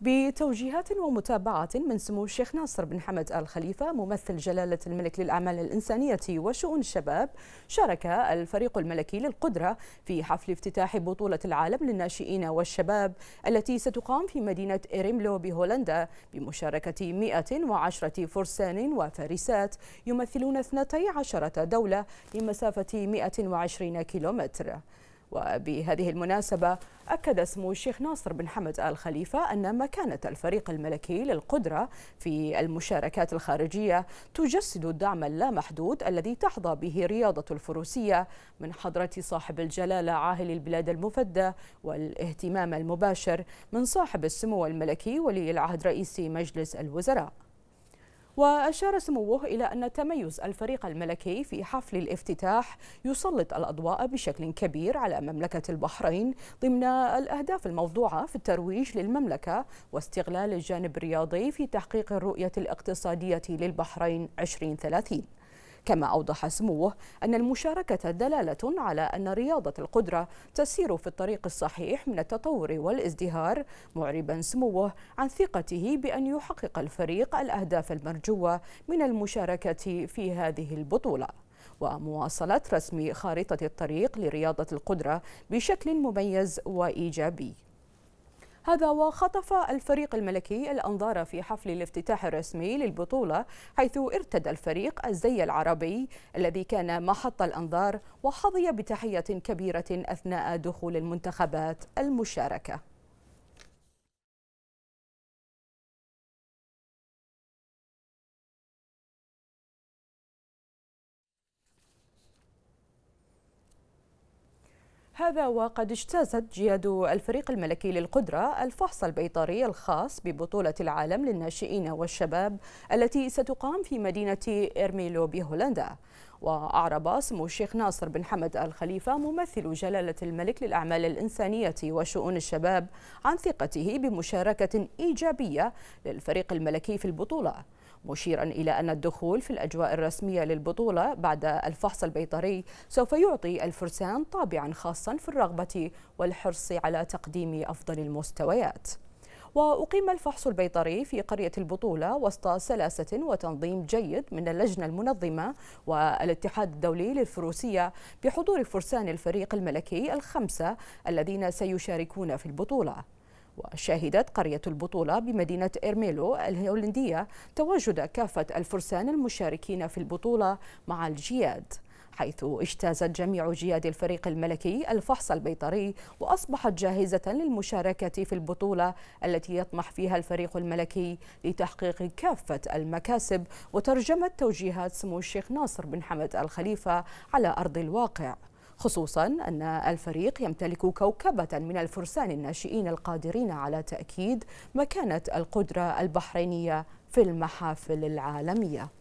بتوجيهات ومتابعة من سمو الشيخ ناصر بن حمد آل خليفة ممثل جلالة الملك للأعمال الإنسانية وشؤون الشباب شارك الفريق الملكي للقدرة في حفل افتتاح بطولة العالم للناشئين والشباب التي ستقام في مدينة إريملو بهولندا بمشاركة 110 فرسان وفارسات يمثلون 12 دولة لمسافة 120 كيلومتر وبهذه المناسبة أكد سمو الشيخ ناصر بن حمد آل خليفة أن مكانة الفريق الملكي للقدرة في المشاركات الخارجية تجسد الدعم اللامحدود الذي تحظى به رياضة الفروسية من حضرة صاحب الجلالة عاهل البلاد المفدى والاهتمام المباشر من صاحب السمو الملكي ولي العهد رئيس مجلس الوزراء وأشار سموه إلى أن تميز الفريق الملكي في حفل الافتتاح يسلط الأضواء بشكل كبير على مملكة البحرين ضمن الأهداف الموضوعة في الترويج للمملكة واستغلال الجانب الرياضي في تحقيق الرؤية الاقتصادية للبحرين 2030 كما أوضح سموه أن المشاركة دلالة على أن رياضة القدرة تسير في الطريق الصحيح من التطور والازدهار معربا سموه عن ثقته بأن يحقق الفريق الأهداف المرجوة من المشاركة في هذه البطولة ومواصلة رسم خارطة الطريق لرياضة القدرة بشكل مميز وإيجابي هذا وخطف الفريق الملكي الأنظار في حفل الافتتاح الرسمي للبطولة حيث ارتدى الفريق الزي العربي الذي كان محط الأنظار وحظي بتحية كبيرة أثناء دخول المنتخبات المشاركة هذا وقد اجتازت جياد الفريق الملكي للقدرة الفحص البيطري الخاص ببطولة العالم للناشئين والشباب التي ستقام في مدينة إرميلو بهولندا وأعرب سمو الشيخ ناصر بن حمد الخليفة ممثل جلالة الملك للأعمال الإنسانية وشؤون الشباب عن ثقته بمشاركة إيجابية للفريق الملكي في البطولة مشيرا إلى أن الدخول في الأجواء الرسمية للبطولة بعد الفحص البيطري سوف يعطي الفرسان طابعا خاصا في الرغبة والحرص على تقديم أفضل المستويات وأقيم الفحص البيطري في قرية البطولة وسط سلاسة وتنظيم جيد من اللجنة المنظمة والاتحاد الدولي للفروسية بحضور فرسان الفريق الملكي الخمسة الذين سيشاركون في البطولة وشهدت قرية البطولة بمدينة إرميلو الهولندية تواجد كافة الفرسان المشاركين في البطولة مع الجياد حيث اجتازت جميع جياد الفريق الملكي الفحص البيطري وأصبحت جاهزة للمشاركة في البطولة التي يطمح فيها الفريق الملكي لتحقيق كافة المكاسب وترجمت توجيهات سمو الشيخ ناصر بن حمد الخليفة على أرض الواقع خصوصا أن الفريق يمتلك كوكبة من الفرسان الناشئين القادرين على تأكيد مكانة القدرة البحرينية في المحافل العالمية